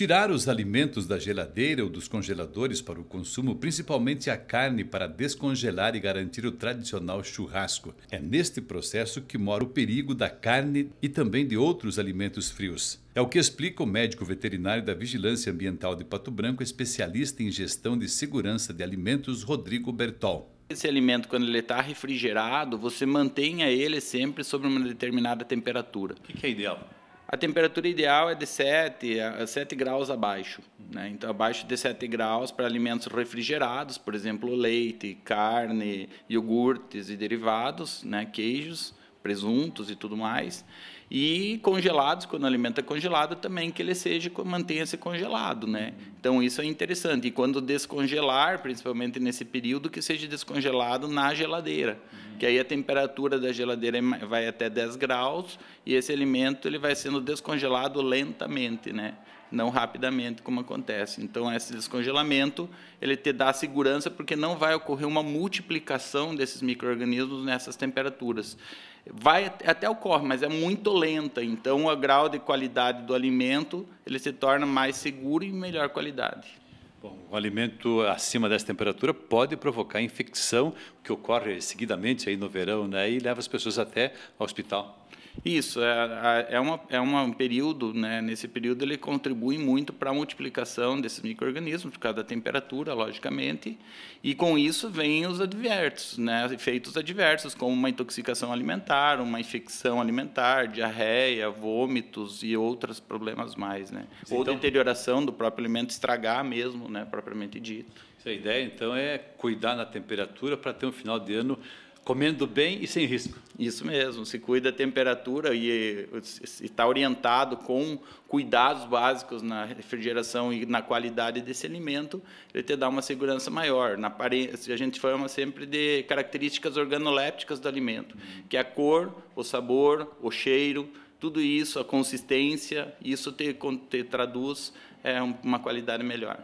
Tirar os alimentos da geladeira ou dos congeladores para o consumo, principalmente a carne, para descongelar e garantir o tradicional churrasco. É neste processo que mora o perigo da carne e também de outros alimentos frios. É o que explica o médico veterinário da Vigilância Ambiental de Pato Branco, especialista em gestão de segurança de alimentos, Rodrigo Bertol. Esse alimento, quando ele está refrigerado, você mantenha ele sempre sobre uma determinada temperatura. O que é ideal? A temperatura ideal é de 7 7 é, é graus abaixo. Né? Então, abaixo de 7 graus para alimentos refrigerados, por exemplo, leite, carne, iogurtes e derivados, né? queijos, presuntos e tudo mais. E congelados, quando o alimento é congelado, também que ele seja mantenha-se congelado, né? Então isso é interessante. E quando descongelar, principalmente nesse período, que seja descongelado na geladeira que aí a temperatura da geladeira é vai até 10 graus e esse alimento ele vai sendo descongelado lentamente, né? não rapidamente como acontece. Então esse descongelamento ele te dá segurança porque não vai ocorrer uma multiplicação desses microrganismos nessas temperaturas. Vai até ocorre, mas é muito lenta. Então o grau de qualidade do alimento ele se torna mais seguro e melhor qualidade. Bom, o alimento acima dessa temperatura pode provocar infecção, que ocorre seguidamente aí no verão, né, e leva as pessoas até ao hospital. Isso, é, é, é, uma, é um período, né, nesse período ele contribui muito para a multiplicação desses micro-organismos, por causa da temperatura, logicamente, e com isso vêm os adversos, né, efeitos adversos, como uma intoxicação alimentar, uma infecção alimentar, diarreia, vômitos e outros problemas mais. Né? Então, Ou deterioração do próprio alimento, estragar mesmo, né, propriamente dito. A ideia, então, é cuidar na temperatura para ter um final de ano comendo bem e sem risco. Isso mesmo, se cuida da temperatura e está orientado com cuidados básicos na refrigeração e na qualidade desse alimento, ele te dá uma segurança maior. Na a gente fala é sempre de características organolépticas do alimento, que é a cor, o sabor, o cheiro, tudo isso, a consistência, isso te, te traduz é, uma qualidade melhor.